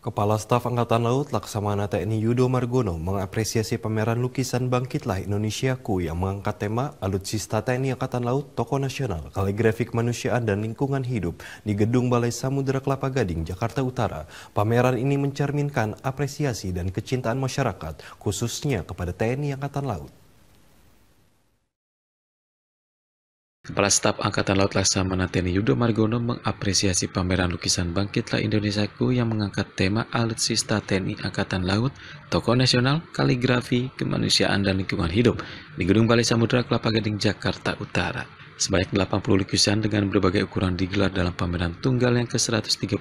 Kepala Staf Angkatan Laut Laksamana TNI Yudo Margono mengapresiasi pameran lukisan Bangkitlah Indonesiaku yang mengangkat tema Alutsista TNI Angkatan Laut Tokoh Nasional, kaligrafi kemanusiaan dan Lingkungan Hidup di Gedung Balai Samudera Kelapa Gading, Jakarta Utara. Pameran ini mencerminkan apresiasi dan kecintaan masyarakat, khususnya kepada TNI Angkatan Laut. Kepala Staf Angkatan Laut Laksamana TNI Yudo Margono mengapresiasi pameran lukisan Bangkitlah Indonesiaku yang mengangkat tema alutsista TNI Angkatan Laut, tokoh nasional, kaligrafi, kemanusiaan, dan lingkungan hidup di Gedung Balai Samudra Kelapa Gading, Jakarta Utara. Sebanyak 80 lukisan dengan berbagai ukuran digelar dalam pameran tunggal yang ke-135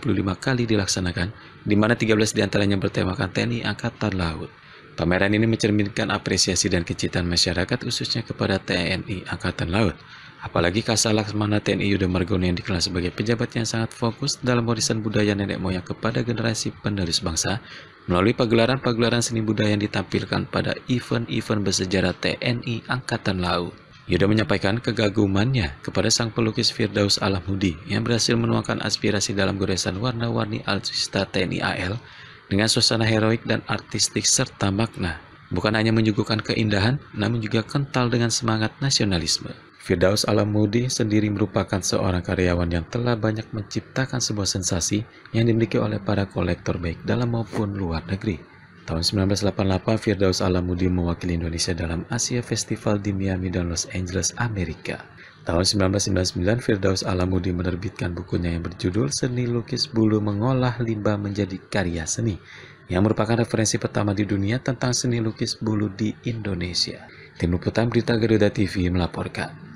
kali dilaksanakan, di mana 13 diantaranya bertemakan TNI Angkatan Laut. Pameran ini mencerminkan apresiasi dan kecintaan masyarakat khususnya kepada TNI Angkatan Laut. Apalagi Kasa Laksmana TNI Yudha Margono yang dikenal sebagai pejabat yang sangat fokus dalam warisan budaya nenek moyang kepada generasi penerus bangsa melalui pagelaran-pagelaran seni budaya yang ditampilkan pada event-event bersejarah TNI Angkatan Laut. Yuda menyampaikan kegagumannya kepada sang pelukis Firdaus Alamhudi yang berhasil menuangkan aspirasi dalam goresan warna-warni alutsista TNI AL dengan suasana heroik dan artistik serta makna. Bukan hanya menyuguhkan keindahan, namun juga kental dengan semangat nasionalisme. Firdaus Alamudi sendiri merupakan seorang karyawan yang telah banyak menciptakan sebuah sensasi yang dimiliki oleh para kolektor baik dalam maupun luar negeri. Tahun 1988, Firdaus Alamudi mewakili Indonesia dalam Asia Festival di Miami dan Los Angeles, Amerika. Tahun 1999, Firdaus Alamudi menerbitkan bukunya yang berjudul Seni Lukis Bulu Mengolah Limbah Menjadi Karya Seni, yang merupakan referensi pertama di dunia tentang seni lukis bulu di Indonesia. Tim Liputan Berita Garuda TV melaporkan.